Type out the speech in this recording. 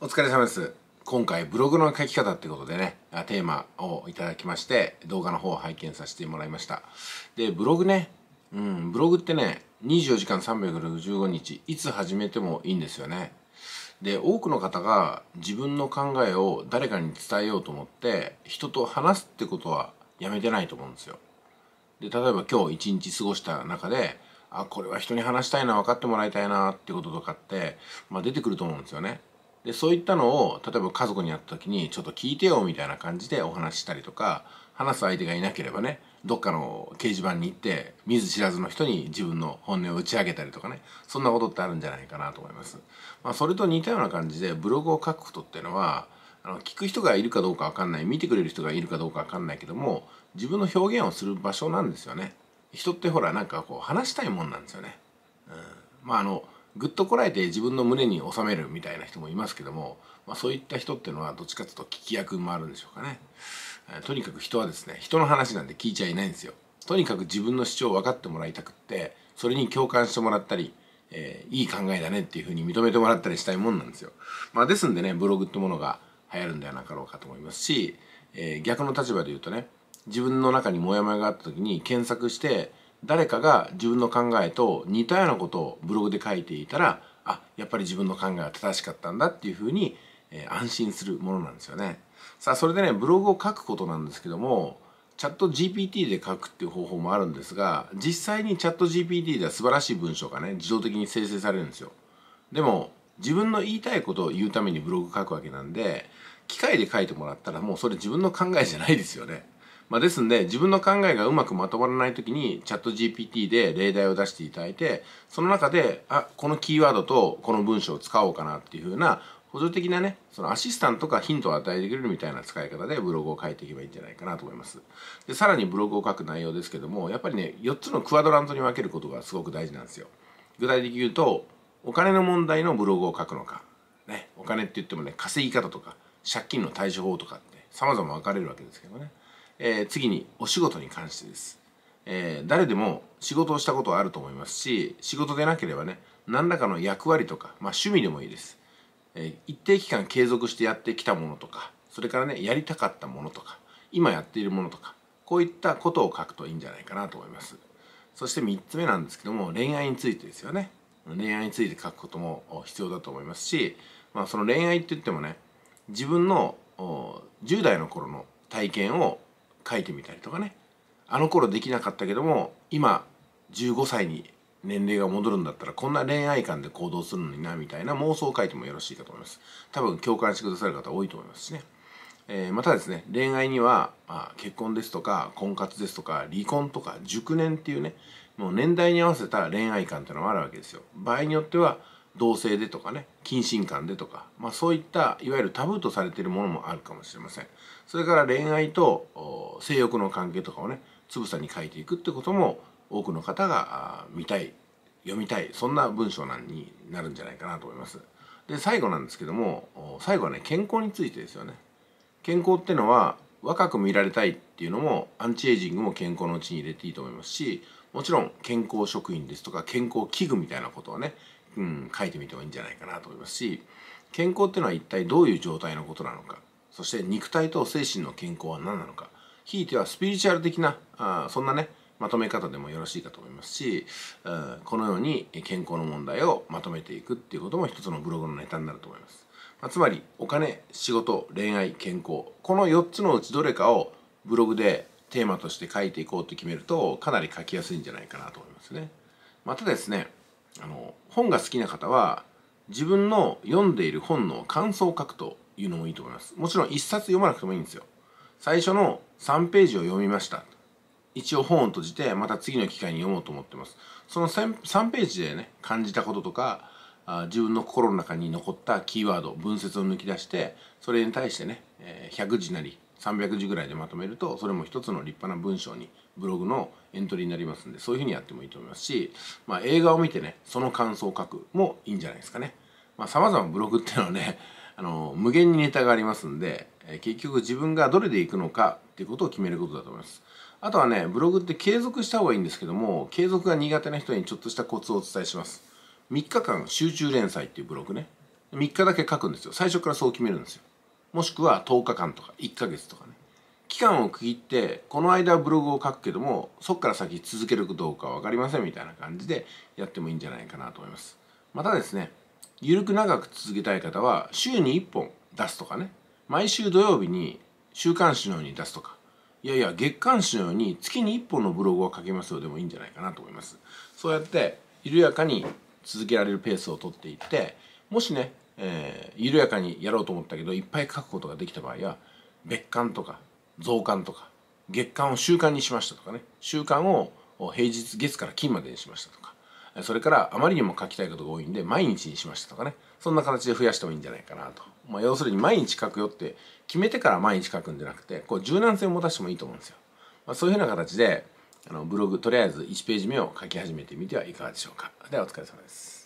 お疲れ様です。今回ブログの書き方ってことでね、テーマをいただきまして、動画の方を拝見させてもらいました。で、ブログね、うん、ブログってね、24時間365日、いつ始めてもいいんですよね。で、多くの方が自分の考えを誰かに伝えようと思って、人と話すってことはやめてないと思うんですよ。で、例えば今日一日過ごした中で、あ、これは人に話したいな、分かってもらいたいなってこととかって、まあ出てくると思うんですよね。でそういったのを例えば家族に会った時にちょっと聞いてよみたいな感じでお話ししたりとか話す相手がいなければねどっかの掲示板に行って見ず知らずの人に自分の本音を打ち上げたりとかねそんなことってあるんじゃないかなと思います。まあ、それと似たような感じでブログを書くことっていうのはあの聞く人がいるかどうかわかんない見てくれる人がいるかどうかわかんないけども自分の表現をする場所なんですよね。人ってほらなんかこう話したいもんなんですよね。うん、まああのぐっとこらえて自分の胸に収めるみたいな人もいますけども、まあ、そういった人っていうのはどっちかというと聞き役もあるんでしょうかね、えー、とにかく人はですね人の話なんて聞いちゃいないんですよとにかく自分の主張を分かってもらいたくってそれに共感してもらったり、えー、いい考えだねっていうふうに認めてもらったりしたいもんなんですよ、まあ、ですんでねブログってものが流行るんではなかろうかと思いますし、えー、逆の立場で言うとね自分の中にモヤモヤがあった時に検索して誰かが自分の考えと似たようなことをブログで書いていたらあやっぱり自分の考えは正しかったんだっていうふうに、えー、安心するものなんですよね。さあそれでねブログを書くことなんですけどもチャット GPT で書くっていう方法もあるんですが実際にチャット GPT では素晴らしい文章がね自動的に生成されるんですよ。でも自分の言いたいことを言うためにブログ書くわけなんで機械で書いてもらったらもうそれ自分の考えじゃないですよね。まあ、ですんで自分の考えがうまくまとまらない時にチャット GPT で例題を出していただいてその中であこのキーワードとこの文章を使おうかなっていうふうな補助的なね、そのアシスタントがヒントを与えてくれるみたいな使い方でブログを書いていけばいいんじゃないかなと思います。で、さらにブログを書く内容ですけども、やっぱりね、4つのクワドラントに分けることがすごく大事なんですよ。具体的に言うと、お金の問題のブログを書くのか、ね、お金って言ってもね、稼ぎ方とか、借金の対処法とかって、様々分かれるわけですけどね。えー、次にお仕事に関してです、えー、誰でも仕事をしたことはあると思いますし仕事でなければね何らかの役割とか、まあ、趣味でもいいです、えー、一定期間継続してやってきたものとかそれからねやりたかったものとか今やっているものとかこういったことを書くといいんじゃないかなと思いますそして3つ目なんですけども恋愛についてですよね恋愛について書くことも必要だと思いますし、まあ、その恋愛って言ってもね自分の10代の頃の体験を書いてみたりとかねあの頃できなかったけども今15歳に年齢が戻るんだったらこんな恋愛観で行動するのになみたいな妄想を書いてもよろしいかと思います多分共感してくださる方多いと思いますしね、えー、またですね恋愛には、まあ、結婚ですとか婚活ですとか離婚とか熟年っていうねもう年代に合わせた恋愛観っていうのもあるわけですよ場合によっては同性でとかね近親感でとか、まあ、そういったいわゆるタブーとされているものもあるかもしれませんそれから恋愛と性欲の関係とかをねつぶさに書いていくってことも多くの方が見たい読みたいそんな文章なんになるんじゃないかなと思います。で最後なんですけども最後はね健康についてですよね。健康ってのは若く見られたいっていうのもアンチエイジングも健康のうちに入れていいと思いますしもちろん健康食品ですとか健康器具みたいなことをね、うん、書いてみてもいいんじゃないかなと思いますし健康っていうのは一体どういう状態のことなのかそして肉体と精神の健康は何なのかひいてはスピリチュアル的なあそんなねまとめ方でもよろしいかと思いますしこのように健康の問題をまとめていくっていうことも一つのブログのネタになると思います、まあ、つまりお金仕事恋愛健康この4つのうちどれかをブログでテーマとして書いていこうと決めるとかなり書きやすいんじゃないかなと思いますねまたですねあの本が好きな方は自分の読んでいる本の感想を書くというのもいいと思います。もちろん一冊読まなくてもいいんですよ。最初の3ページを読みました。一応本を閉じてまた次の機会に読もうと思ってます。その 3, ページでね感じたこととか自分の心の中に残ったキーワード文節を抜き出してそれに対してね、100字なり300字ぐらいでまとめるとそれも一つの立派な文章にブログのエントリーになりますんでそういうふうにやってもいいと思いますし、まあ、映画を見てねその感想を書くもいいんじゃないですかね。まあ、様々ブログっていうのはねあの無限にネタがありますんで、え結局自分がどれでいくのかっていうことを決めることだと思います。あとはね、ブログって継続した方がいいんですけども、継続が苦手な人にちょっとしたコツをお伝えします。3日間集中連載っていうブログね。3日だけ書くんですよ。最初からそう決めるんですよ。もしくは10日間とか1ヶ月とかね。期間を区切って、この間ブログを書くけども、そっから先続けるかどうかは分かりませんみたいな感じでやってもいいんじゃないかなと思います。またですね、ゆるく長く続けたい方は週に1本出すとかね毎週土曜日に週刊誌のように出すとかいやいや月刊誌のように月に1本のブログを書けますよでもいいんじゃないかなと思いますそうやって緩やかに続けられるペースをとっていってもしね、えー、緩やかにやろうと思ったけどいっぱい書くことができた場合は別刊とか増刊とか月間を週刊にしましたとかね週刊を平日月から金までにしましたとかそれからあまりにも書きたいことが多いんで毎日にしましたとかねそんな形で増やしてもいいんじゃないかなと、まあ、要するに毎日書くよって決めてから毎日書くんじゃなくてこう柔軟性を持たせてもいいと思うんですよ、まあ、そういうふうな形であのブログとりあえず1ページ目を書き始めてみてはいかがでしょうかではお疲れ様です